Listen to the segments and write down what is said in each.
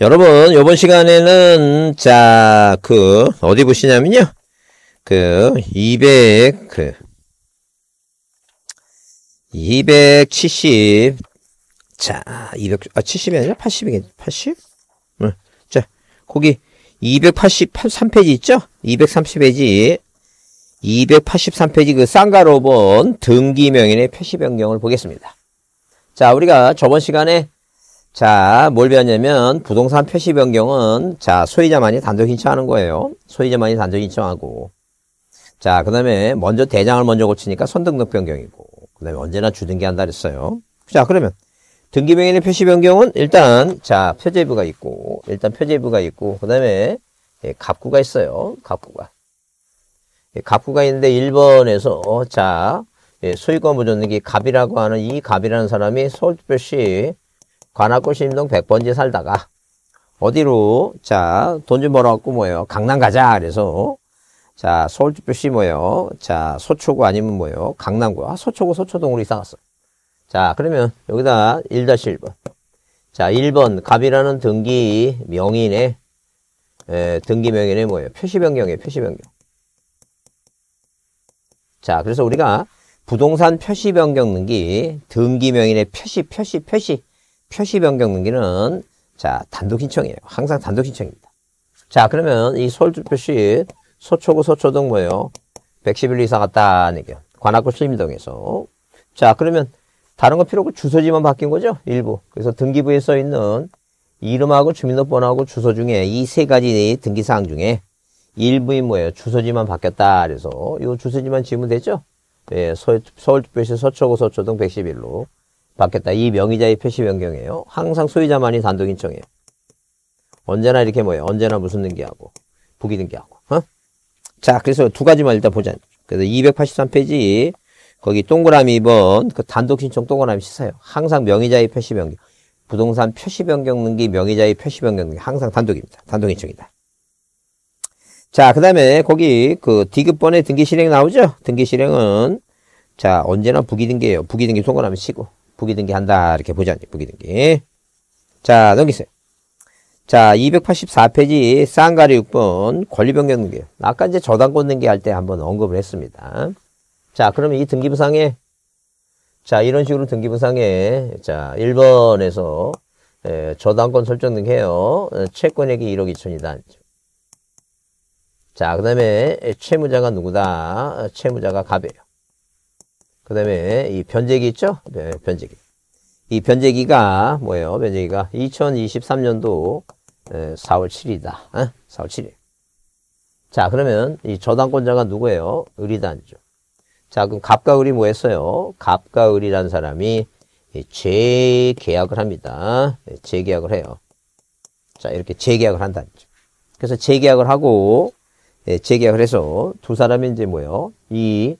여러분, 요번 시간에는, 자, 그, 어디 보시냐면요. 그, 200, 그, 270, 자, 200, 아, 70이 아니라 80이겠, 80? 응. 자, 거기, 283페이지 있죠? 230페이지. 283페이지 그 쌍가로본 등기명인의 표시 변경을 보겠습니다. 자, 우리가 저번 시간에 자, 뭘 배웠냐면 부동산 표시 변경은 자, 소유자만이 단독 신청하는 거예요. 소유자만이 단독 신청하고 자, 그다음에 먼저 대장을 먼저 고치니까 선등록 변경이고 그다음에 언제나 주등기한다 그랬어요. 자, 그러면 등기명의 표시 변경은 일단 자, 표제부가 있고 일단 표제부가 있고 그다음에 예, 갑구가 있어요. 갑구가. 예, 갑구가 있는데 1번에서 어, 자, 예, 소유권 보존등기 갑이라고 하는 이 갑이라는 사람이 서울특별시 관악구 신림동 100번지 살다가 어디로 자 돈 좀 벌어갖고 뭐예요 강남 가자 그래서 자 서울특별시 뭐예요 자 서초구 아니면 뭐예요 강남구 아 서초구 서초동으로 이사 갔어 자 그러면 여기다 1-1번 자 1번 갑이라는 등기 명인의 에, 예, 등기 명인의 뭐예요 표시 변경이에요 표시 변경 자 그래서 우리가 부동산 표시 변경 등기 등기 명인의 표시 표시 표시 표시 변경 등기는 자 단독 신청이에요. 항상 단독 신청입니다. 자 그러면 이 서울주 표시 서초구 서초동 뭐예요? 111이상 갔다는 얘기예요. 관악구 수림동에서 자 그러면 다른 거 필요 없고 주소지만 바뀐 거죠? 일부. 그래서 등기부에 써 있는 이름하고 주민등록번호하고 주소 중에 이 세 가지 등기사항 중에 일부인 뭐예요? 주소지만 바뀌었다. 그래서 이 주소지만 지으면 되죠? 예, 서울특별시 서초구 서초동 111로 받겠다. 이 명의자의 표시 변경이에요. 항상 소유자만이 단독 인정해요. 언제나 이렇게 뭐예요? 언제나 무슨 등기하고 부기 등기하고. 어? 자, 그래서 두 가지만 일단 보자. 그래서 283페이지 거기 동그라미 2번 그 단독 신청 동그라미 치세요. 항상 명의자의 표시 변경. 부동산 표시 변경 등기 명의자의 표시 변경 등기 항상 단독입니다. 단독 인증이다. 자, 그다음에 거기 그 D급번의 등기 실행 나오죠? 등기 실행은 자, 언제나 부기 등기예요. 부기 등기 동그라미 치고 부기등기 한다. 이렇게 보지않니 부기등기. 자, 넘기세요. 자, 284페이지 쌍가리 6번 권리변경 등기. 아까 이제 저당권 등기 할 때 한번 언급을 했습니다. 자, 그러면 이 등기부상에 자, 이런 식으로 등기부상에 자, 1번에서 예, 저당권 설정 등기해요. 채권액이 1억 2천이다. 자, 그 다음에 채무자가 누구다? 채무자가 갑이에요. 그 다음에 이 변제기 있죠? 네, 변제기. 이 변제기가 뭐예요? 변제기가 2023년도 4월 7일이다. 4월 어? 7일. 자, 그러면 이 저당권자가 누구예요? 의리단이죠. 자, 그럼 갑과 을이 뭐 했어요? 갑과 을이란 사람이 재계약을 합니다. 네, 재계약을 해요. 자, 이렇게 재계약을 한다는 거죠. 그래서 재계약을 하고, 예, 재계약을 해서 두 사람이 이제 뭐예요? 이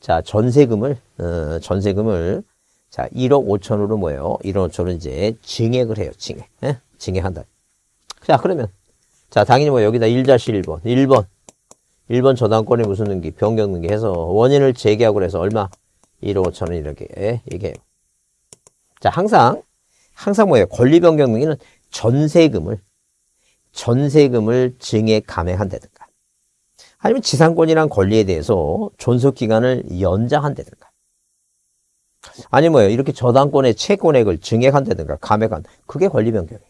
자, 전세금을, 어, 전세금을, 자, 1억 5천으로 뭐예요? 1억 5천으 이제 증액을 해요, 증액. 예? 증액한다. 자, 그러면, 자, 당연히 뭐 여기다 1-1번, 1번, 1번 저당권이 무슨 등기, 변경 등기 해서 원인을 제기하고 그서 얼마? 1억 5천원 이렇게 예, 얘기 자, 항상, 항상 뭐예요? 권리 변경 등기는 전세금을, 전세금을 증액 감액한다든 아니면 지상권이란 권리에 대해서 존속기간을 연장한다든가 아니 뭐요 예 이렇게 저당권의 채권액을 증액한다든가 감액한 그게 권리변경이에요.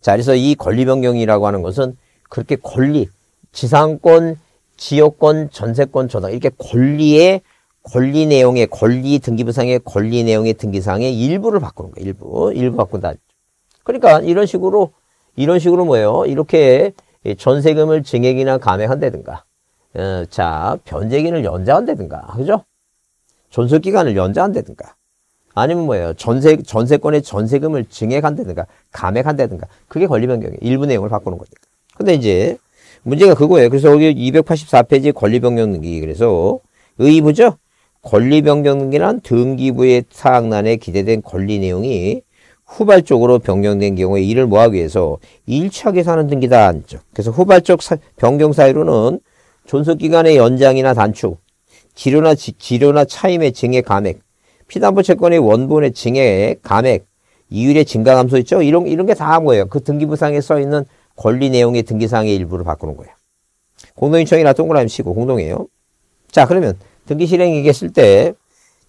자 그래서 이 권리변경이라고 하는 것은 그렇게 권리 지상권 지역권 전세권 저당 이렇게 권리의 권리 내용의 권리 등기부상의 권리 내용의 등기상의 일부를 바꾸는 거예요. 일부 일부 바꾼다. 그러니까 이런 식으로 이런 식으로 뭐예요? 이렇게 전세금을 증액이나 감액한다든가, 어, 자, 변제기를 연장한다든가, 그죠? 존속기간을 연장한다든가, 아니면 뭐예요? 전세, 전세권의 전세금을 증액한다든가, 감액한다든가, 그게 권리변경이에요. 일부 내용을 바꾸는 거니까. 근데 이제, 문제가 그거예요. 그래서 여기 284페이지 권리변경 등기, 그래서 의무죠 권리변경 등기란 등기부의 사항란에 기재된 권리 내용이 후발적으로 변경된 경우에 이를 모하기 위해서 1차 계산은 등기다 안죠. 그래서 후발적 사, 변경 사유로는 존속기간의 연장이나 단축, 지료나, 지, 지료나 차임의 증액 감액, 피담보 채권의 원본의 증액 감액, 이율의 증가 감소 있죠? 이런, 이런 게 다 뭐예요? 그 등기부상에 써있는 권리 내용의 등기사항의 일부를 바꾸는 거예요. 공동인청이나 동그라미 치고 공동이에요. 자, 그러면 등기 실행 이기했을때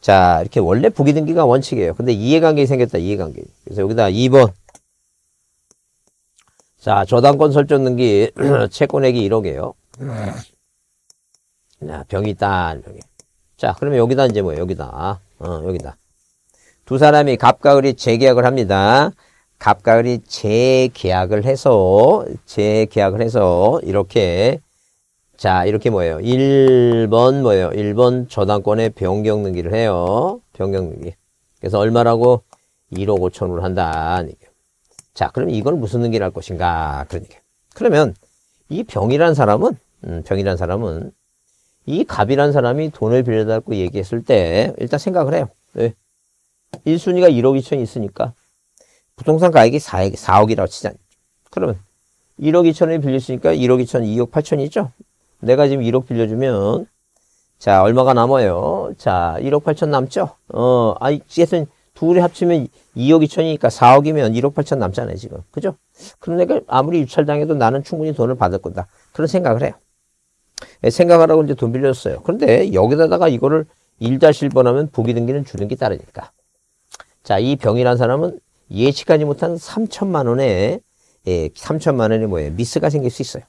자, 이렇게 원래 부기등기가 원칙이에요. 근데 이해관계 생겼다, 이해관계. 그래서 여기다 2번. 자, 저당권 설정 등기 채권액이 1억이에요. 자, 병이 딴 병이. 자, 그러면 여기다 이제 뭐예 여기다. 어, 여기다. 두 사람이 갑가을이 재계약을 합니다. 갑가을이 재계약을 해서 재계약을 해서 이렇게 자, 이렇게 뭐예요? 1번 뭐예요? 1번 저당권의 변경 등기를 해요. 변경 등기. 그래서 얼마라고? 1억 5천으로 한다. 자, 그럼 이걸 무슨 등기를 할 것인가? 그러니까. 그러면 이 병이란 사람은, 음, 병이란 사람은 이 갑이란 사람이 돈을 빌려달라고 얘기했을 때 일단 생각을 해요. 네. 예. 1순위가 1억 2천이 있으니까 부동산 가액이 4억, 4억이라고 치자. 그러면 1억 2천을 빌렸으니까 1억 2천, 2억 8천이죠? 내가 지금 1억 빌려주면 자 얼마가 남아요? 자 1억 8천 남죠? 어, 아이 쨌든 둘이 합치면 2억 2천이니까 4억이면 1억 8천 남잖아요 지금 그죠? 그러니까 아무리 유찰당해도 나는 충분히 돈을 받을 거다 그런 생각을 해요. 예, 생각하라고 이제 돈 빌려줬어요. 그런데 여기다가 이거를 1-1번 하면 부기 등기는 주는 게따르니까 자, 이 병이라는 사람은 예측하지 못한 3천만 원에 예, 3천만 원이 뭐예요? 미스가 생길 수 있어요.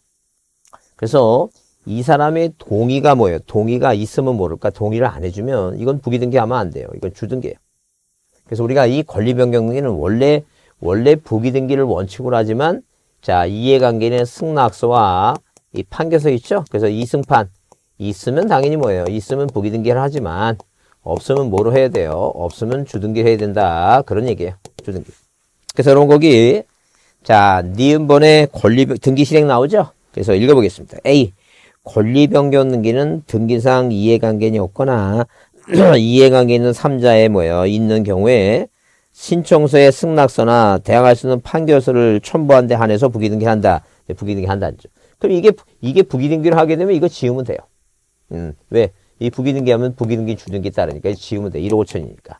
그래서 이 사람의 동의가 뭐예요? 동의가 있으면 모를까? 동의를 안 해주면 이건 부기등기하면 안 돼요. 이건 주등기예요. 그래서 우리가 이 권리변경등기는 원래 원래 부기등기를 원칙으로 하지만 자 이해관계는 승낙서와 이 판결서 있죠? 그래서 이승판 있으면 당연히 뭐예요? 있으면 부기등기를 하지만 없으면 뭐로 해야 돼요? 없으면 주등기를 해야 된다. 그런 얘기예요. 주등기. 그래서 여러분 거기 자 니은번에 권리 등기 실행 나오죠? 그래서 읽어보겠습니다. A 권리변경 등기는 등기상 이해관계는 없거나 이해관계 있는 3자에 모여 있는 경우에 신청서의 승낙서나 대항할 수 있는 판결서를 첨부한 데 한해서 부기등기한다. 네, 부기등기한다. 그럼 이게 이게 부기등기를 하게 되면 이거 지우면 돼요. 음, 왜? 이 부기등기하면 부기등기 주등기 따르니까 지우면 돼. 1억 5천이니까.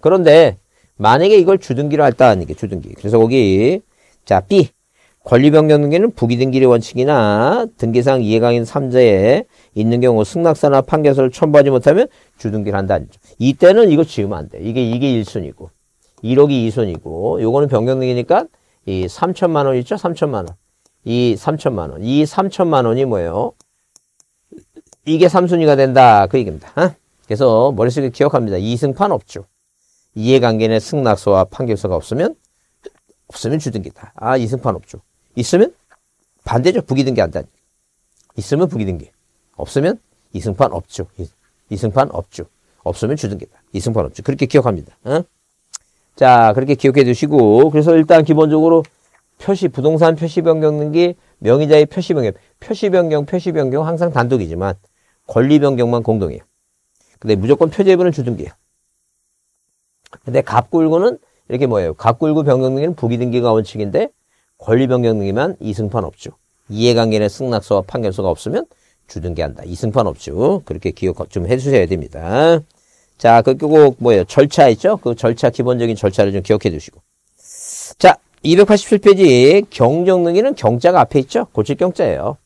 그런데 만약에 이걸 주등기로 할다. 이게 주등기. 그래서 거기 자 B 권리변경등기는 부기등기의 원칙이나 등기상 이해강인 3제에 있는 경우 승낙서나 판결서를 첨부하지 못하면 주등기를 한다. 이때는 이거 지우면 안 돼. 이게 이게 1순위고 1억이 2순위고 요거는 변경등기니까 이 3천만 원 있죠? 3천만 원. 이 3천만 원. 이 3천만 원이 뭐예요? 이게 3순위가 된다. 그 얘기입니다. 어? 그래서 머릿속에 기억합니다. 2승판 없죠. 이해관계는 승낙서와 판결서가 없으면 없으면 주등기다. 아 이승판 없죠. 있으면 반대죠. 부기등기 한다. 있으면 부기등기. 없으면 이승판 없죠. 이승판 없죠. 없으면 주등기다. 이승판 없죠. 그렇게 기억합니다. 어? 자, 그렇게 기억해 주시고 그래서 일단 기본적으로 표시 부동산 표시 변경 등기 명의자의 표시 변경 표시 변경 표시 변경 항상 단독이지만 권리 변경만 공동이에요. 근데 무조건 표제부는 주등기예요. 근데 갑굴구는 이렇게 뭐예요? 갑굴구 변경 등기는 부기등기가 원칙인데 권리변경 등이면 이승판 업주, 이해관계는 승낙서와 판결서가 없으면 주등기한다. 이승판 업주 그렇게 기억 좀 해주셔야 됩니다. 자, 그, 그거 뭐예요? 절차 있죠? 그 절차, 기본적인 절차를 좀 기억해 주시고. 자, 287페이지 경정능기는 경자가 앞에 있죠? 고칠 경자예요.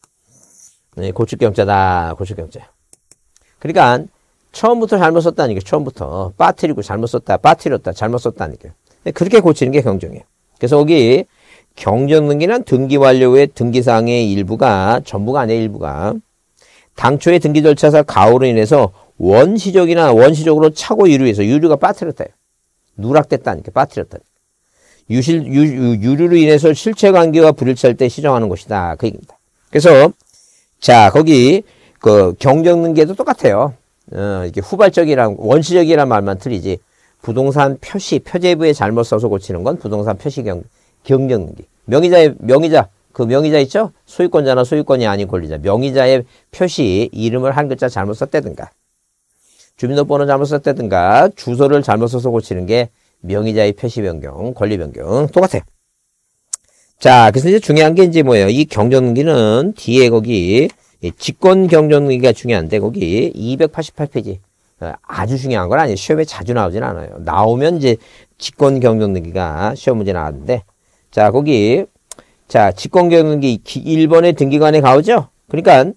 네, 고칠 경자다. 고칠 경자. 그러니까 처음부터 잘못 썼다는게 처음부터 빠뜨리고 잘못 썼다, 빠뜨렸다, 잘못 썼다는게 네, 그렇게 고치는 게 경정이에요. 그래서 여기 경전등기는 등기 완료 후에 등기사항의 일부가 전부가 아니에 일부가 당초의 등기 절차상 가오로 인해서 원시적이나 원시적으로 차고 유류해서 유류가 빠뜨렸다. 요 누락됐다니까 빠뜨렸다니까. 유실, 유, 류로 인해서 실체 관계와 불일치할 때 시정하는 것이다. 그 얘기입니다. 그래서 자 거기 그 경정능계도 똑같아요. 어, 이게 후발적이랑 원시적이란 말만 틀리지 부동산 표시 표제부에 잘못 써서 고치는 건 부동산 표시 경 경쟁 능력. 명의자의 명의자 그 명의자 있죠? 소유권자나 소유권이 아닌 권리자. 명의자의 표시 이름을 한 글자 잘못 썼다든가 주민등록번호 잘못 썼다든가 주소를 잘못 써서 고치는 게 명의자의 표시 변경, 권리 변경 똑같아요. 자, 그래서 이제 중요한 게 이제 뭐예요? 이 경전기는 뒤에 거기 직권 경전기가 중요한데 거기 288페이지 어, 아주 중요한 건 아니에요. 시험에 자주 나오진 않아요. 나오면 이제 직권 경전기가 시험 문제 나왔는데 자, 거기 자, 직권경기 영 1번의 등기관에 가오죠? 그러니까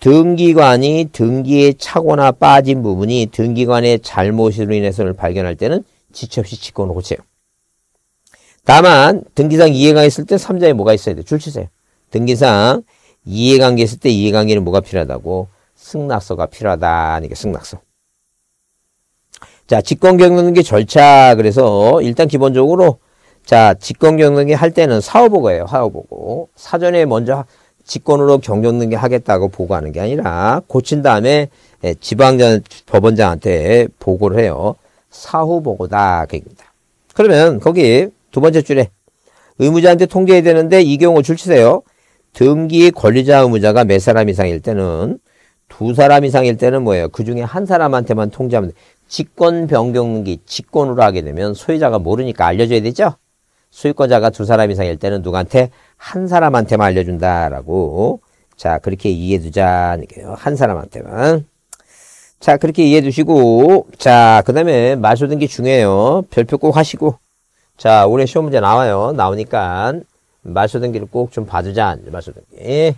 등기관이 등기에 차거나 빠진 부분이 등기관의 잘못으로 인해서 를 발견할 때는 지체 없이 직권을 고쳐요. 다만 등기상 이해가 있을 때 3자에 뭐가 있어야 돼? 줄 치세요. 등기상 이해관계 있을 때 이해관계는 뭐가 필요하다고? 승낙서가 필요하다. 이게 승낙서. 자, 직권 경영기 절차. 그래서 일단 기본적으로 자, 직권 경쟁기 할 때는 사후보고예요. 사후보고. 사전에 먼저 직권으로 경쟁등기 하겠다고 보고하는 게 아니라 고친 다음에 예, 지방장 법원장한테 보고를 해요. 사후보고다 그입니다. 그러면 거기 두 번째 줄에 의무자한테 통계해야 되는데 이 경우 줄치세요. 등기 권리자 의무자가 몇 사람 이상일 때는 두 사람 이상일 때는 뭐예요? 그 중에 한 사람한테만 통지하면 돼. 직권 변경등기 직권으로 하게 되면 소유자가 모르니까 알려줘야 되죠. 수익권자가 두 사람 이상일 때는 누구한테 한 사람한테만 알려준다라고 자 그렇게 이해해 두자는 게한 사람한테만 자 그렇게 이해해 두시고 자그 다음에 말소등기 중요해요 별표 꼭 하시고 자 올해 시험 문제 나와요 나오니까 말소등기를꼭 좀 봐주자 말소등기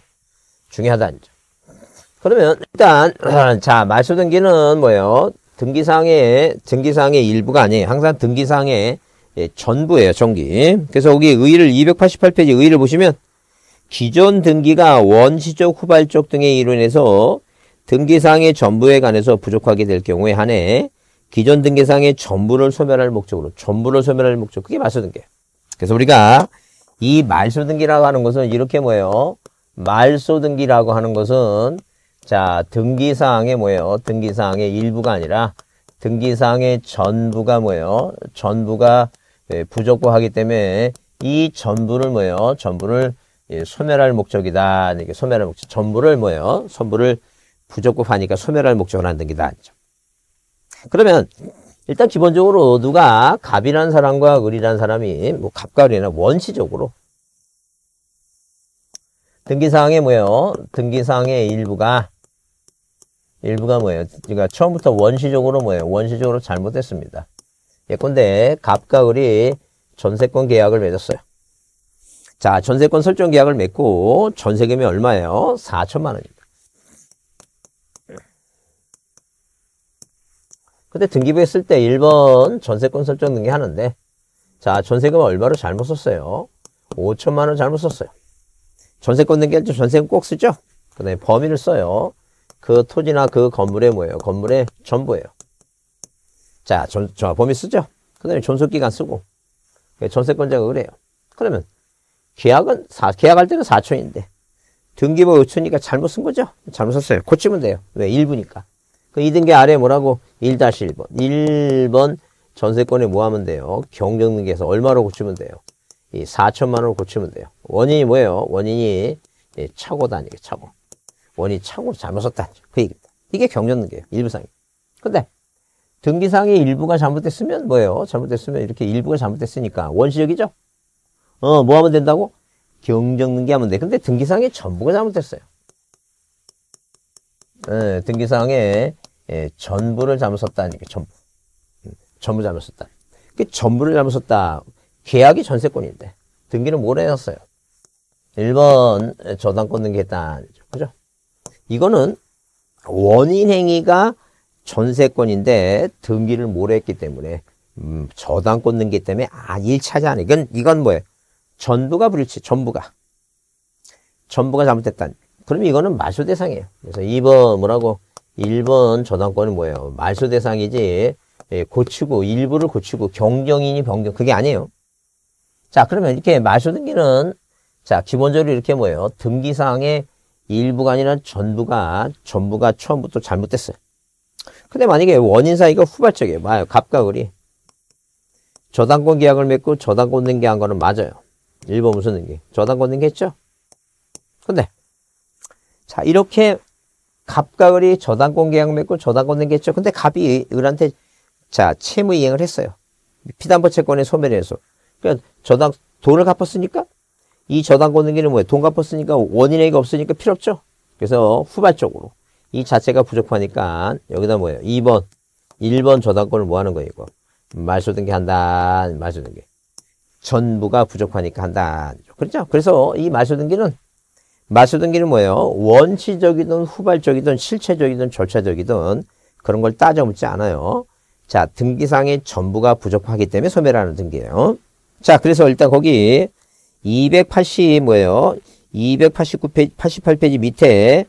중요하다 이제. 그러면 일단 자말소등기는 뭐예요 등기사항의 등기사항의 일부가 아니에요 항상 등기사항의 예, 전부예요, 전기. 그래서 여기 의의를 288페이지 의의를 보시면 기존 등기가 원시적, 후발적 등의 이론에서 등기사항의 전부에 관해서 부족하게 될 경우에 한해 기존 등기사항의 전부를 소멸할 목적으로 전부를 소멸할 목적 그게 말소등기. 예요 그래서 우리가 이 말소등기라고 하는 것은 이렇게 뭐예요? 말소등기라고 하는 것은 자 등기사항의 뭐예요? 등기사항의 일부가 아니라 등기사항의 전부가 뭐예요? 전부가 예, 네, 부적고하기 때문에 이 전부를 뭐예요? 전부를 예, 소멸할 목적이다. 이게 소멸할 목적. 전부를 뭐예요? 전부를 부적고하니까 소멸할 목적을 한다는 게 낫죠. 그러면 일단 기본적으로 누가 갑이라는 사람과 을이라는 사람이 뭐 갑과을이나 원시적으로 등기사항에 뭐예요? 등기사항의 일부가 일부가 뭐예요? 그러니까 처음부터 원시적으로 뭐예요? 원시적으로 잘못됐습니다. 예컨대 갑과 을이 전세권 계약을 맺었어요. 자, 전세권 설정 계약을 맺고 전세금이 얼마예요? 4천만 원입니다. 근데 등기부에 을때 1번 전세권 설정 등기하는데 자, 전세금 얼마로 잘못 썼어요? 5천만 원 잘못 썼어요. 전세권 등기할 때 전세금 꼭 쓰죠? 그 다음에 범위를 써요. 그 토지나 그건물에 뭐예요? 건물에 전부예요. 자, 전, 저 범위 쓰죠. 그 다음에 존속기간 쓰고. 전세권자가 그래요. 그러면 계약은, 사, 계약할 때는 4초인데 등기부 5초니까 잘못 쓴 거죠. 잘못 썼어요. 고치면 돼요. 왜? 1부니까. 그 2등계 아래 뭐라고? 1-1번. 1번 전세권에 뭐 하면 돼요? 경정등계에서 얼마로 고치면 돼요? 이 4천만 원으로 고치면 돼요. 원인이 뭐예요? 원인이 예, 착오다 니에 차고. 원인이 차고 로 잘못 썼다. 그 얘기입니다. 이게 경전등계예요 일부상이. 근데 등기상의 일부가 잘못됐으면 뭐예요? 잘못됐으면 이렇게 일부가 잘못됐으니까 원시적이죠? 어, 뭐 하면 된다고? 경정등기하면 돼. 근데 등기상의 전부가 잘못됐어요. 예, 등기상의 예, 전부를 잘못 썼다 전부. 음, 전부 잘못 썼다. 그 전부를 잘못 썼다. 계약이 전세권인데 등기는 뭘 해놨어요? 1번 저당권 등기했다. 그죠? 이거는 원인 행위가 전세권인데 등기를 모래했기 때문에 음, 저당권 등기 때문에 아 일차지 않아. 이건 이건 뭐예요? 전부가 불일치. 전부가 전부가 잘못됐다. 그러면 이거는 말소 대상이에요. 그래서 2번 뭐라고 1번 저당권은 뭐예요? 말소 대상이지. 예, 고치고 일부를 고치고 경정인이 변경 그게 아니에요. 자 그러면 이렇게 말소 등기는 자 기본적으로 이렇게 뭐예요? 등기사항의 일부가 아니라 전부가 전부가 처음부터 잘못됐어요. 근데 만약에 원인 사이가 후발적이에요. 맞아요. 갑과 을이. 저당권 계약을 맺고 저당권 등기한 거는 맞아요. 일본 무슨 등기? 저당권 등기했죠? 근데 자 이렇게 갑과 을이 저당권 계약 맺고 저당권 등기했죠. 근데 갑이 을한테 자 채무 이행을 했어요. 피담보 채권의 소멸을 해서 그러니까 저당 돈을 갚았으니까 이 저당권 등기는 뭐예요? 돈 갚았으니까 원인액이 없으니까 필요 없죠. 그래서 후발적으로 이 자체가 부족하니까 여기다 뭐예요? 2번, 1번 저당권을 뭐 하는 거예요? 이거. 말소등기 한다, 말소등기. 전부가 부족하니까 한다. 그렇죠? 그래서 이 말소등기는 말소등기는 뭐예요? 원치적이든 후발적이든 실체적이든 절차적이든 그런 걸 따져 묻지 않아요. 자, 등기상의 전부가 부족하기 때문에 소멸하는 등기예요. 자, 그래서 일단 거기 280 뭐예요? 2 8 9 88페이지 밑에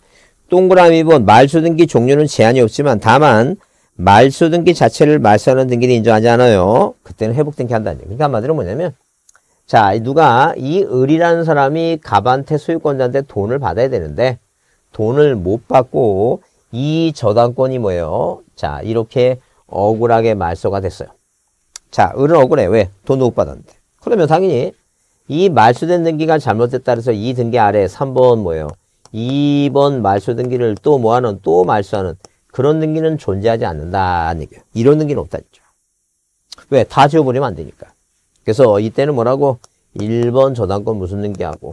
동그라미 본 말소 등기 종류는 제한이 없지만 다만 말소 등기 자체를 말소하는 등기는 인정하지 않아요. 그때는 회복 등기 한다는 얘기. 그러니까 한마디로 뭐냐면 자 누가 이 을이라는 사람이 갑한테 소유권자한테 돈을 받아야 되는데 돈을 못 받고 이 저당권이 뭐예요? 자 이렇게 억울하게 말소가 됐어요. 자 을은 억울해. 왜? 돈도 못 받았는데. 그러면 당연히 이 말소된 등기가 잘못됐다 그래서 이 등기 아래 3번 뭐예요? 2번 말소 등기를 또 뭐하는 또 말소하는 그런 등기는 존재하지 않는다 이런 등기는 없다 왜? 다 지워버리면 안 되니까. 그래서 이때는 뭐라고? 1번 저당권 무슨 등기하고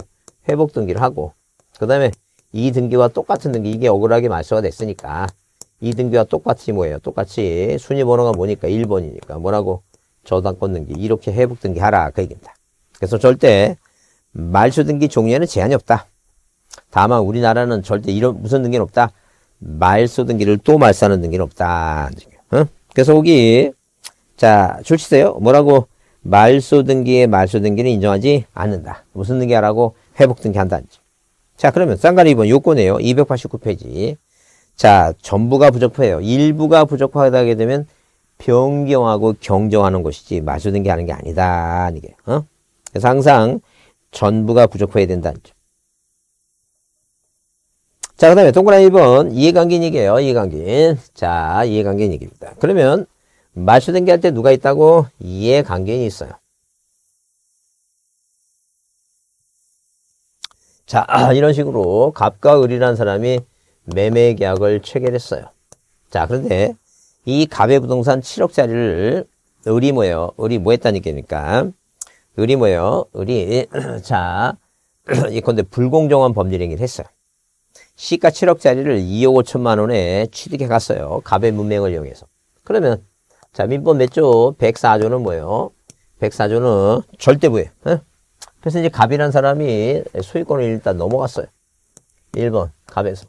회복 등기를 하고 그 다음에 이 등기와 똑같은 등기 이게 억울하게 말소가 됐으니까 이 등기와 똑같이 뭐예요? 똑같이 순위 번호가 뭐니까 1번이니까 뭐라고? 저당권 등기 이렇게 회복 등기 하라 그 얘기입니다. 그래서 절대 말소 등기 종류에는 제한이 없다. 다만 우리나라는 절대 이런 무슨 등기는 없다. 말소 등기를 또 말소하는 등기는 없다. 응? 어? 그래서 거기 자 줄치세요. 뭐라고 말소 등기의 말소 등기는 인정하지 않는다. 무슨 등기하라고 회복 등기한다. 지자 그러면 쌍가리 2번 요건이에요. 289페이지. 자 전부가 부족해요 일부가 부적합하게 되면 변경하고 경정하는 것이지 말소 등기하는 게 아니다. 이게 어? 그래서 항상 전부가 부족해야 된다. 는 자, 그 다음에 동그라미 1번 이해관계인이게요 이해관계인. 자, 이해관계인 얘기입니다. 그러면 말소된 게할 때 누가 있다고? 이해관계인이 있어요. 자, 이런 식으로 갑과 을이라는 사람이 매매 계약을 체결했어요. 자, 그런데 이 갑의 부동산 7억짜리를 을이 뭐예요? 을이 뭐 했다는 얘기니까. 을이 뭐예요? 을이, 자, 이건데 불공정한 법률 행위를 했어요. 시가 7억짜리를 2억 5천만 원에 취득해 갔어요. 갑의 문맹을 이용해서. 그러면 자 민법 몇 조? 104조는 뭐예요? 104조는 절대부예요. 에? 어? 그래서 이제 갑이라는 사람이 소유권을 일단 넘어갔어요. 1번 갑에서.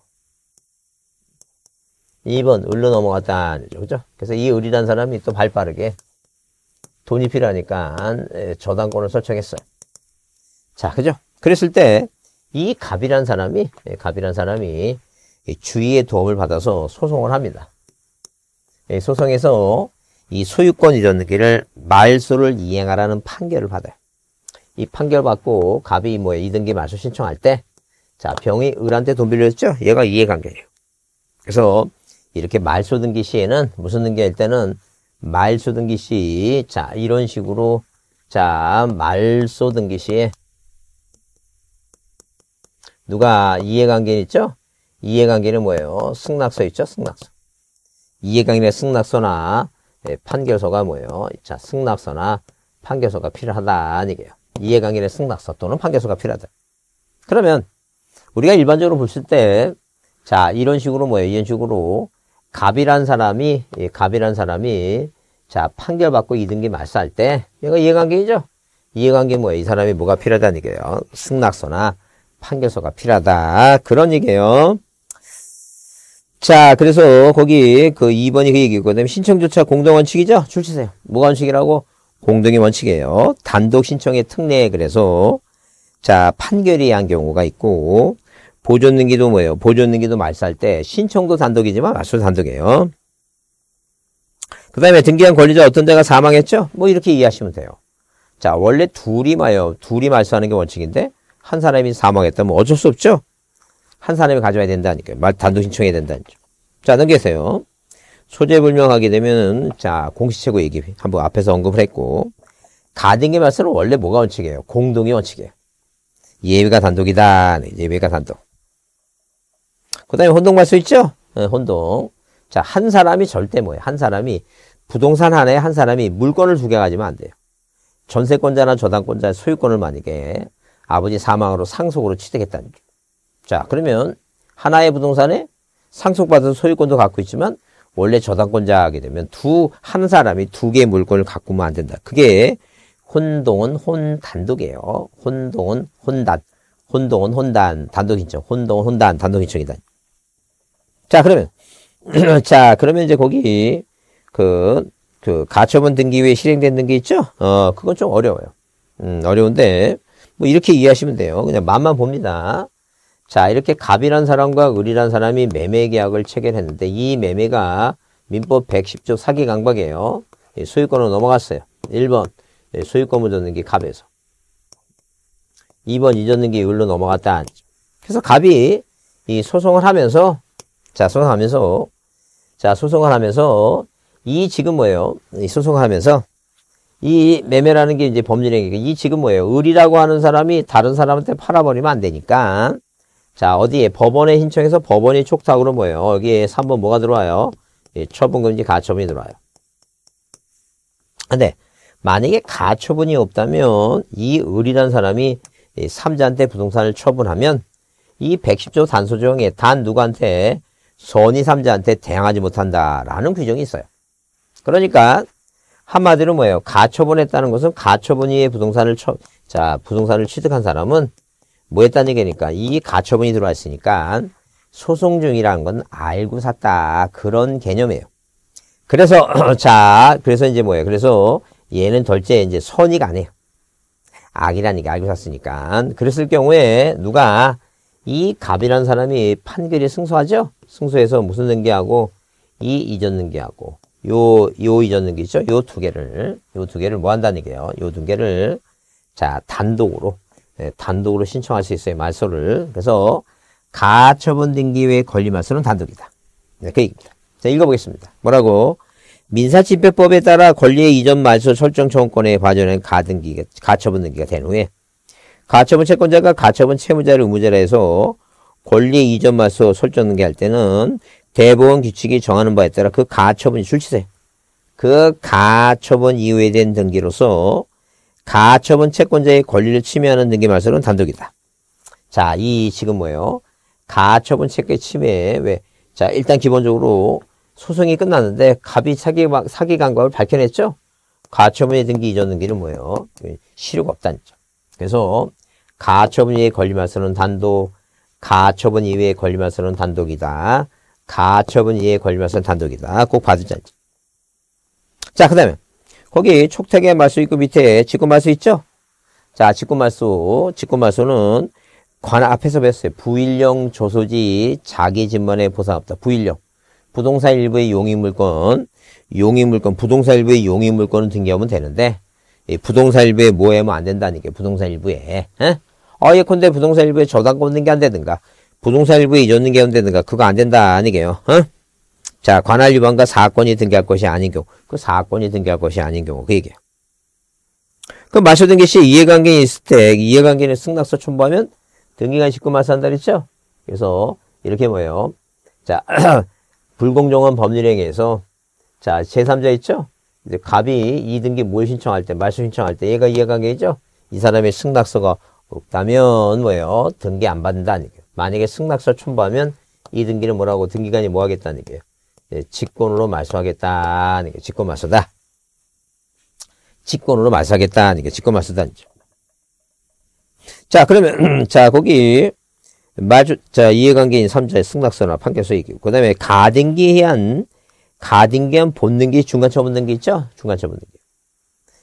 2번 을로 넘어갔다는 거죠. 그죠? 그래서 이 을이라는 사람이 또 발빠르게 돈이 필요하니까 예, 저당권을 설정했어요. 자, 그죠? 그랬을 때 이갑이란 사람이, 예, 갑이라 사람이 주의의 도움을 받아서 소송을 합니다. 예, 소송에서 이 소유권 이전기를 말소를 이행하라는 판결을 받아요. 이 판결 받고 갑이 뭐 2등기 말소 신청할 때, 자, 병이 을한테 돈 빌려줬죠? 얘가 이해관계예요. 그래서 이렇게 말소 등기 시에는 무슨 등기일 때는 말소 등기 시, 자, 이런 식으로 자, 말소 등기 시에 누가 이해관계 있죠? 이해관계는 뭐예요? 승낙서 있죠? 승낙서. 이해관계 승낙서나 예, 판결서가 뭐예요? 자, 승낙서나 판결서가 필요하다 얘기예요. 이해관계의 승낙서 또는 판결서가 필요하다. 그러면 우리가 일반적으로 볼 때, 자 이런 식으로 뭐예요? 이런 식으로 갑이란 사람이 예, 갑이란 사람이 자 판결받고 이등기 말사할 때 얘가 이해관계이죠. 이해관계 뭐예요? 이 사람이 뭐가 필요하다는 얘기예요. 승낙서나 판결서가 필요하다. 그런 얘기예요. 자, 그래서 거기 그 2번이 그 얘기고, 그다음에 신청 조차 공동 원칙이죠? 출치세요. 뭐가 원칙이라고? 공동의 원칙이에요. 단독 신청의 특례 그래서 자 판결이 한 경우가 있고 보존 등기도 뭐예요? 보존 등기도 말살 때 신청도 단독이지만 말소도 단독이에요. 그 다음에 등기한 권리자 어떤 데가 사망했죠? 뭐 이렇게 이해하시면 돼요. 자 원래 둘이 마요. 둘이 말소하는 게 원칙인데 한 사람이 사망했다면 어쩔 수 없죠. 한 사람이 가져야 된다니까요. 말 단독 신청해야 된다니죠. 자, 넘기세요. 소재불명하게 되면, 자, 공시최고 얘기 한번 앞에서 언급을 했고, 가등의 말씀은 원래 뭐가 원칙이에요? 공동의 원칙이에요. 예외가 단독이다. 네, 예외가 단독. 그 다음에 혼동 말수 있죠? 네, 혼동. 자, 한 사람이 절대 뭐예요? 한 사람이, 부동산 하나에 한 사람이 물건을 두 개 가지면 안 돼요. 전세권자나 저당권자의 소유권을 만약에 아버지 사망으로 상속으로 취득했다는 게. 자, 그러면 하나의 부동산에 상속받은 소유권도 갖고 있지만 원래 저당권자하게 되면 두 한 사람이 두 개의 물건을 갖고만 안 된다. 그게 혼동은 혼단독이에요. 혼동은 혼단, 혼동은 혼단 단독인청, 혼동은 혼단 단독인청이다. 자 그러면 자 그러면 이제 거기 그, 그 가처분 등기 위에 실행된 등기 있죠? 어 그건 좀 어려워요. 음 어려운데 뭐 이렇게 이해하시면 돼요. 그냥 맛만 봅니다. 자, 이렇게 갑이란 사람과 을이란 사람이 매매 계약을 체결했는데 이 매매가 민법 110조 사기 강박이에요. 예, 소유권으로 넘어갔어요. 1번 예, 소유권 보전등기 갑에서 2번 이전등기 을로 넘어갔다. 그래서 갑이 이 소송을 하면서 자 소송하면서 자 소송을 하면서 이 지금 뭐예요? 이 소송을 하면서 이 매매라는 게 이제 법률행위가 그러니까 이 지금 뭐예요? 을이라고 하는 사람이 다른 사람한테 팔아버리면 안 되니까 자 어디에 법원에 신청해서 법원이 촉탁으로 뭐예요? 여기에 3번 뭐가 들어와요? 예, 처분금지 가처분이 들어와요. 근데 만약에 가처분이 없다면 이 을이라는 사람이 삼자한테 부동산을 처분하면 이 110조 단소조항에 단 누구한테 선의 삼자한테 대항하지 못한다라는 규정이 있어요. 그러니까 한마디로 뭐예요? 가처분했다는 것은 가처분 이에 부동산을 처, 자 부동산을 취득한 사람은 뭐 했다는 얘기니까 이 가처분이 들어왔으니까 소송 중이라는 건 알고 샀다 그런 개념이에요. 그래서 자 그래서 이제 뭐예요? 그래서 얘는 절제 이제 선의가아니에요 악이라니까 알고 샀으니까 그랬을 경우에 누가 이 갑이라는 사람이 판결이 승소하죠? 승소해서 무슨 등기하고 이 이전 등기하고 요, 요이전등기죠요 두 개를, 요 두 개를 뭐 한다는 얘기예요? 요 두 개를, 자, 단독으로, 네, 단독으로 신청할 수 있어요, 말소를. 그래서, 가처분 등기의 권리 말소는 단독이다. 네, 그 얘기입니다. 자, 읽어보겠습니다. 뭐라고? 민사집회법에 따라 권리의 이전 말소 설정 청구권에 관련한 가등기가, 가처분 등기가 된 후에, 가처분 채권자가 가처분 채무자를 의무자라 해서 권리의 이전 말소 설정 등기할 때는 대법원 규칙이 정하는 바에 따라 그 가처분 이 출시세 그 가처분 이후에 된 등기로서 가처분 채권자의 권리를 침해하는 등기 말소는 단독이다. 자, 이 지금 뭐예요? 가처분 채권 침해 왜? 자, 일단 기본적으로 소송이 끝났는데 갑이 사기, 사기 간박를 밝혀냈죠? 가처분의 등기 이전 등기는 뭐예요? 실효가 그 없다는 점. 그래서 가처분 이외의 권리 말소는 단독, 가처분 이외의 권리 말소는 단독이다. 가처분 이에 걸면서 단독이다. 꼭봐주자 자, 그 다음에 거기 촉탁의 말수 있고 밑에 직구 말수 있죠? 자, 직구 말수, 직구 말수는 관 앞에서 뵀어요. 부일령 조소지 자기 집만의 보상 없다. 부일령. 부동산 일부의 용인물건용인물건 부동산 일부의 용인물건은 등기하면 되는데 부동산 일부에 뭐해면 안 된다니까 부동산 일부에. 에? 예? 어, 예컨대 부동산 일부에 저당권 등기 안 되든가 부동산 일부 이전등 개헌되든가 그거 안 된다 아니게요. 어? 자 관할 위반과 사건이 등기할 것이 아닌 경우 그 사건이 등기할 것이 아닌 경우 그 얘기예요. 그 마셔든 게시 이해관계인 있을 때 이해관계는 승낙서 첨부하면 등기간 19마사 한다 그랬죠? 그래서 이렇게 뭐예요? 자 불공정한 법률행위에서 자 제3자 있죠? 이제 갑이 이등기 모의 신청할 때 말소 신청할 때 얘가 이해관계죠? 이 사람의 승낙서가 없다면 뭐예요? 등기 안 받는다 아니에요. 만약에 승낙서 첨부하면 이 등기는 뭐라고 등기관이 뭐 하겠다는 얘기예요. 예, 직권으로 말소하겠다는 게 직권 말소다. 직권으로 말소하겠다는 게 직권 말소다 자, 그러면 자, 거기 마주 자, 이해관계인 3자의 승낙서나 판결서 얘기고 그다음에 가등기한 가등기한 본등기 중간처분 등기 있죠? 중간처분 등기.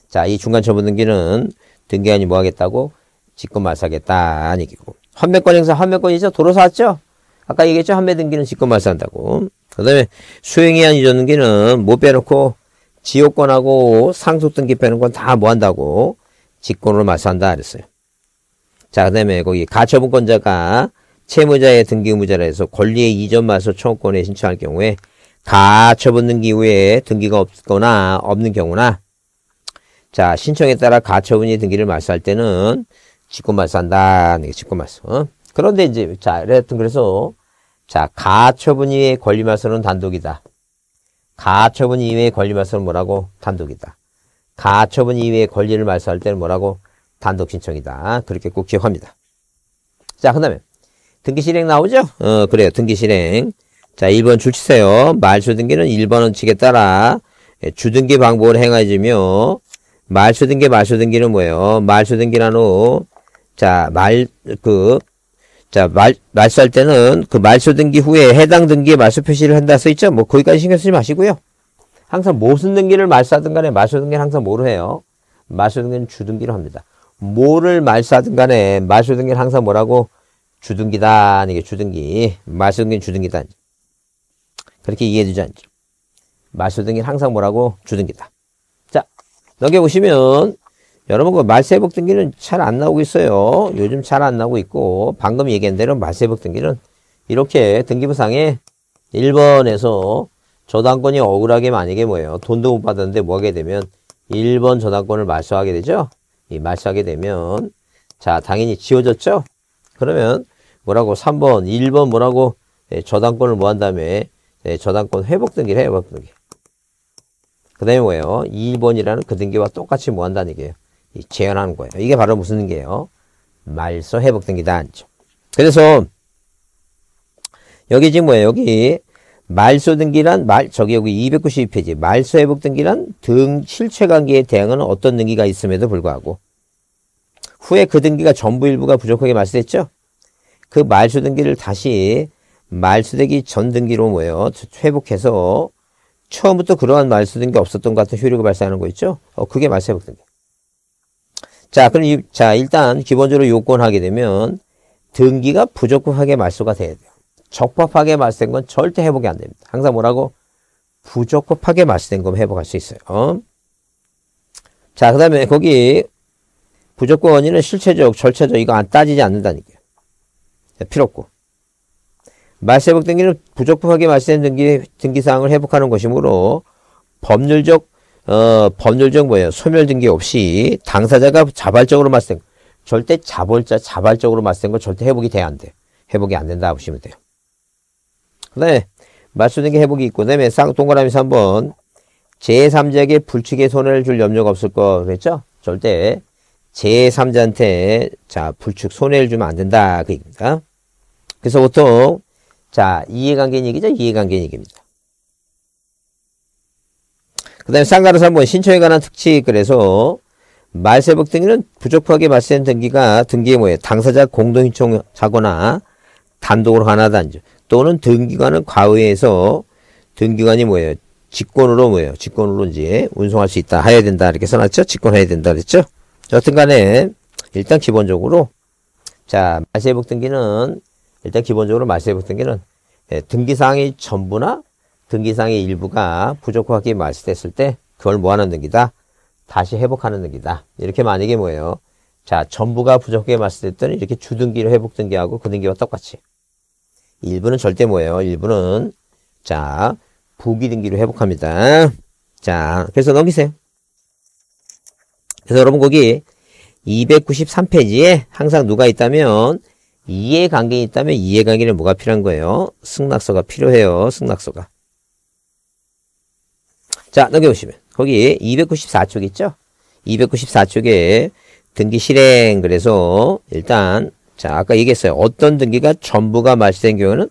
자, 이 중간처분 등기는 등기안이 뭐 하겠다고 직권 말소하겠다는 얘기고. 환매권 행사 환매권이죠. 도로 사왔죠. 아까 얘기했죠. 환매 등기는 직권 말사한다고그 다음에 수행이한 이전 등기는 못 빼놓고 지역권하고 상속 등기 빼는 건 다 뭐 한다고 직권으로 말소한다 그랬어요. 자, 그 다음에 거기 가처분권자가 채무자의 등기 의무자라 해서 권리의 이전 말소 청구권에 신청할 경우에 가처분 등기 후에 등기가 없거나 없는 경우나 자 신청에 따라 가처분이 등기를 말소할 때는 짓고 말소한다. 네, 짓고 말소. 어? 그런데 이제 자, 하여튼 그래서 자, 가처분 이외의 권리 말소는 단독이다. 가처분 이외의 권리 말소는 뭐라고? 단독이다. 가처분 이외의 권리를 말소할 때는 뭐라고? 단독 신청이다. 그렇게 꼭 기억합니다. 자, 그 다음에 등기 실행 나오죠? 어, 그래요. 등기 실행. 자, 1번 줄치세요. 말소 등기는 1번 원칙에 따라 예, 주등기 방법을 행하여지며 말소 등기, 말소 등기는 뭐예요? 말소 등기란 후 자, 말, 그, 자, 말, 말소할 때는 그 말소 등기 후에 해당 등기에 말소 표시를 한다 써있죠? 뭐, 거기까지 신경 쓰지 마시고요. 항상 무슨 등기를 말소하든 간에 말소 등기는 항상 뭐로 해요? 말소 등기는 주등기로 합니다. 뭐를 말소하든 간에 말소 등기는 항상 뭐라고? 주등기다. 이게 주등기. 말소 등기는 주등기다. 그렇게 이해되지 않죠? 말소 등기는 항상 뭐라고? 주등기다. 자, 넘겨보시면 여러분 그 말세 복등기는 잘 안 나오고 있어요. 요즘 잘 안 나오고 있고 방금 얘기한 대로 말세 복등기는 이렇게 등기부상에 1번에서 저당권이 억울하게 만약에 뭐예요. 돈도 못 받았는데 뭐 하게 되면 1번 저당권을 말소하게 되죠. 이 말소하게 되면 자 당연히 지워졌죠. 그러면 뭐라고 3번 1번 뭐라고 예, 저당권을 뭐한 다음에 예, 저당권 회복 등기를 해요. 회복 등기. 그 다음에 뭐예요? 2번이라는 그 등기와 똑같이 뭐 한다는 얘기예요. 재현하는 거예요. 이게 바로 무슨 게요? 말소 회복등기단죠. 그래서 여기 지금 뭐예요? 여기 말소 등기란 말 저기 여기 292페이지 말소 회복 등기란 등 실체 관계에 대응하는 어떤 등기가 있음에도 불구하고 후에 그 등기가 전부 일부가 부족하게 말소됐죠. 그 말소 등기를 다시 말소되기 전 등기로 뭐예요? 회복해서 처음부터 그러한 말소 등기 없었던 것 같은 효력을 발생하는 거 있죠. 어, 그게 말소 회복 등기. 자, 그럼 이, 자, 일단 기본적으로 요건하게 되면 등기가 부적합하게 말소가 돼야 돼요. 적법하게 말소된 건 절대 회복이 안 됩니다. 항상 뭐라고? 부적법하게 말소된 거 회복할 수 있어요. 어? 자, 그 다음에 거기 부적법 원인은 실체적, 절체적 이거 안 따지지 않는다니까요. 필요 없고. 말세 회복 등기는 부적법하게 말세된 등기, 등기사항을 회복하는 것이므로 법률적 어, 법률적 뭐예요? 소멸등기 없이 당사자가 자발적으로 맞선 절대 자벌자 자발적으로 맞선 거 절대 회복이 돼야 안 돼. 회복이 안 된다 보시면 돼요. 그다음에 맞수등기 회복이 있고 그다음에 쌍동그라미에서 한번 제3자에게 불측의 손해를 줄 염려가 없을 거 그랬죠? 절대 제3자한테 자 불측 손해를 주면 안 된다 그 얘기입니다. 그래서 보통 자 이해관계 얘기죠? 이해관계 얘기입니다. 그 다음에 쌍가루 3번 신청에 관한 특칙 그래서 말세복 등기는 부족하게 발생된 등기가 등기의 모에 당사자 공동신청자거나 단독으로 하나단주 또는 등기관은 과외에서 등기관이 뭐예요? 직권으로 뭐예요? 직권으로 이제 운송할 수 있다. 해야 된다. 이렇게 써놨죠? 직권해야 된다. 그랬죠? 여튼 간에 일단 기본적으로 자 말세복 등기는 일단 기본적으로 말세복 등기는 예, 등기사항이 전부나 등기상의 일부가 부족하게 말소됐을 때 그걸 뭐하는 등기다? 다시 회복하는 등기다. 이렇게 만약에 뭐예요? 자, 전부가 부족하게 말소될 때는 이렇게 주등기로 회복등기하고 그 등기와 똑같이. 일부는 절대 뭐예요? 일부는 자, 부기등기로 회복합니다. 자, 그래서 넘기세요. 그래서 여러분 거기 293페이지에 항상 누가 있다면 이해관계 있다면 이해관계는 뭐가 필요한 거예요? 승낙서가 필요해요. 승낙서가. 자, 넘겨보시면 거기 294쪽 있죠? 294쪽에 등기 실행 그래서 일단 자 아까 얘기했어요. 어떤 등기가 전부가 말소된 경우는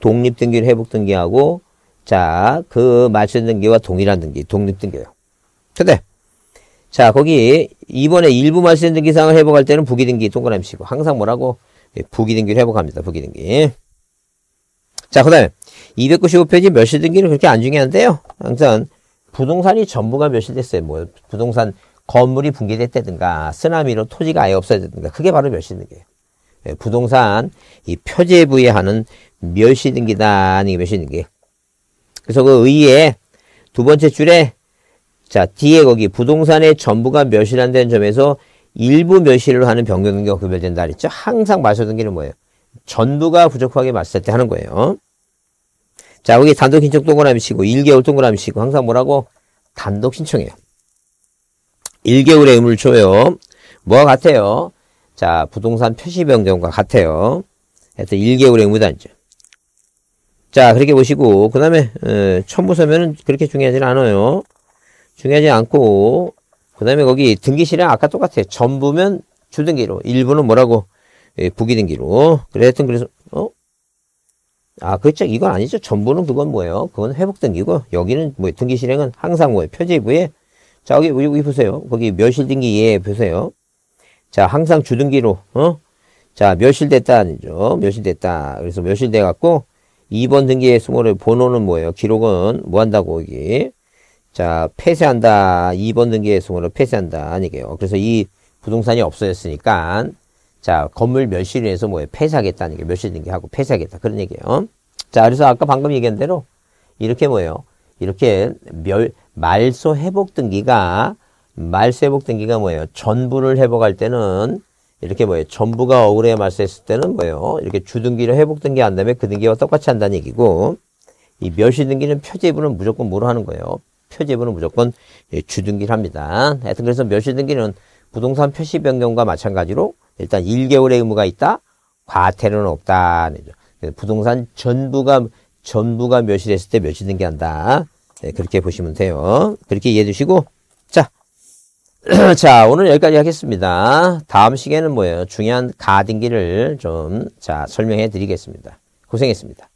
독립 등기를 회복 등기하고 자그 말소된 등기와 동일한 등기 독립 등기예요. 근데 자 거기 이번에 일부 말소된 등기 사항을 회복할 때는 부기 등기 동그라미 치고 항상 뭐라고 예, 부기 등기를 회복합니다. 부기 등기. 자 그다음에 295페이지 멸실 등기는 그렇게 안 중요한데요. 항상 부동산이 전부가 멸실됐어요. 뭐 부동산 건물이 붕괴됐다든가 쓰나미로 토지가 아예 없어졌다든가 그게 바로 멸실등기예요. 예, 부동산 이 표제부에 하는 멸실등기다 이니 멸실등기. 그래서 그 의의에 두 번째 줄에 자 뒤에 거기 부동산의 전부가 멸실한다는 점에서 일부 멸실로 하는 변경등기가 구별된다 그랬죠. 항상 마소등기는 뭐예요? 전부가 부족하게 맞을 때 하는 거예요. 자, 여기 단독 신청 동그라미 치고 1개월 동그라미 치고 항상 뭐라고? 단독 신청해요. 1개월의 의무를 줘요. 뭐와 같아요? 자, 부동산 표시 변경과 같아요. 하여튼 1개월의 의무단죠. 자, 그렇게 보시고 그 다음에 어, 첨부서면은 그렇게 중요하진 않아요. 중요하지 않고 그 다음에 거기 등기실랑 아까 똑같아요. 전부면 주등기로 일부는 뭐라고? 예, 부기등기로. 그래 하여튼 그래서 아, 그렇죠. 이건 아니죠. 전부는 그건 뭐예요? 그건 회복 등기고, 여기는 뭐 등기 실행은 항상 뭐예요? 표제부에. 자, 여기, 여기 보세요. 거기 멸실등기 예 보세요. 자, 항상 주등기로, 어? 자, 멸실됐다 아니죠. 멸실됐다. 그래서 멸실돼갖고, 2번 등기의 수모를 번호는 뭐예요? 기록은 뭐 한다고, 여기. 자, 폐쇄한다. 2번 등기의 수모를 폐쇄한다. 아니게요. 그래서 이 부동산이 없어졌으니까, 자, 건물 멸실에서 뭐예요? 폐쇄하겠다는 게 멸실등기 하고 폐쇄하겠다. 그런 얘기예요. 자, 그래서 아까 방금 얘기한 대로 이렇게 뭐예요? 이렇게 멸, 말소 회복 등기가 말소 회복 등기가 뭐예요? 전부를 회복할 때는 이렇게 뭐예요? 전부가 억울해 말소했을 때는 뭐예요? 이렇게 주등기를 회복 등기한 다음에 그 등기와 똑같이 한다는 얘기고 이멸실 등기는 표제부는 무조건 뭐로 하는 거예요? 표제부는 무조건 예, 주등기를 합니다. 하여튼 그래서 멸실 등기는 부동산 표시 변경과 마찬가지로 일단 1개월의 의무가 있다. 과태료는 없다. 부동산 전부가 전부가 멸실했을 때 멸실 등기한다. 네, 그렇게 보시면 돼요. 그렇게 이해해 주시고 자. 자, 오늘 여기까지 하겠습니다. 다음 시간에는 뭐예요? 중요한 가등기를 좀 자, 설명해 드리겠습니다. 고생했습니다.